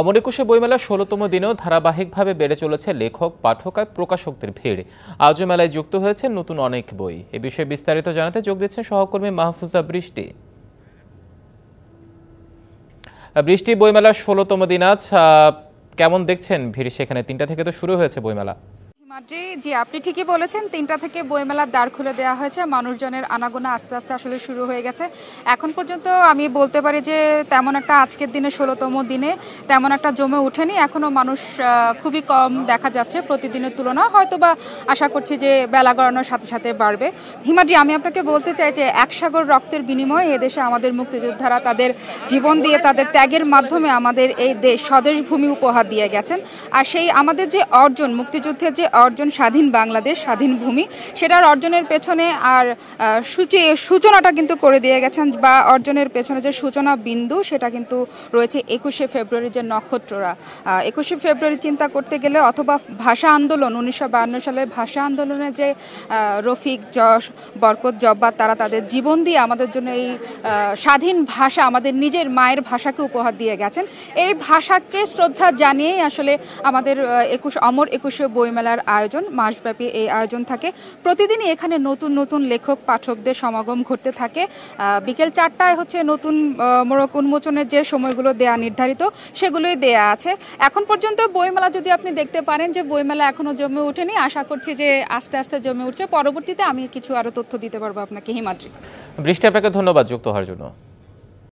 অমরিকুশে বইমেলা ষোলোতম দিনেও ধারাবাহিকভাবে বেড়ে চলেছে লেখক পাঠক আর প্রকাশকদের ভিড় আজও মেলায় যুক্ত হয়েছে নতুন অনেক বই এ বিষয়ে বিস্তারিত জানাতে যোগ দিচ্ছেন সহকর্মী মাহফুজা বৃষ্টি বৃষ্টি বইমেলার ষোলোতম দিন আজ কেমন দেখছেন ভিড় সেখানে তিনটা থেকে তো শুরু হয়েছে বইমেলা মাদ্রি জি আপনি ঠিকই বলেছেন তিনটা থেকে বইমেলার দ্বার খুলে দেওয়া হয়েছে মানুষজনের আনাগোনা আস্তে আস্তে আসলে শুরু হয়ে গেছে এখন পর্যন্ত আমি বলতে পারি যে তেমন একটা আজকের দিনে ষোলোতম দিনে তেমন একটা জমে ওঠেনি এখনও মানুষ খুবই কম দেখা যাচ্ছে প্রতিদিনের তুলনা হয়তো বা আশা করছি যে বেলা গড়ানোর সাথে সাথে বাড়বে হিমাদ্রি আমি আপনাকে বলতে চাই যে এক সাগর রক্তের বিনিময়ে এদেশে আমাদের মুক্তিযোদ্ধারা তাদের জীবন দিয়ে তাদের ত্যাগের মাধ্যমে আমাদের এই দেশ স্বদেশ ভূমি উপহার দিয়ে গেছেন আর সেই আমাদের যে অর্জন মুক্তিযুদ্ধের যে অর্জন স্বাধীন বাংলাদেশ স্বাধীন ভূমি সেটার অর্জনের পেছনে আর সূচি সূচনাটা কিন্তু করে দিয়ে গেছেন বা অর্জনের পেছনে যে সূচনা বিন্দু সেটা কিন্তু রয়েছে একুশে ফেব্রুয়ারি যে নক্ষত্ররা একুশে ফেব্রুয়ারি চিন্তা করতে গেলে অথবা ভাষা আন্দোলন উনিশশো সালে ভাষা আন্দোলনে যে রফিক যশ বরকত জব্বার তারা তাদের জীবন দিয়ে আমাদের জন্য এই স্বাধীন ভাষা আমাদের নিজের মায়ের ভাষাকে উপহার দিয়ে গেছেন এই ভাষাকে শ্রদ্ধা জানিয়েই আসলে আমাদের একুশ অমর একুশে বইমেলার আয়োজন মাসব্যাপী এই আয়োজন থাকে প্রতিদিনই এখানে নতুন নতুন লেখক পাঠকদের সমাগম ঘটতে থাকে বিকেল চারটায় হচ্ছে নতুন মোড়ক উন্মোচনের যে সময়গুলো দেয়া নির্ধারিত সেগুলোই দেয়া আছে এখন পর্যন্ত বইমেলা যদি আপনি দেখতে পারেন যে বইমেলা এখনও জমে ওঠেনি আশা করছি যে আস্তে আস্তে জমে উঠছে পরবর্তীতে আমি কিছু আরও তথ্য দিতে পারবো আপনাকে হিমাদ্রি বৃষ্টি আপনাকে ধন্যবাদ যুক্ত হওয়ার জন্য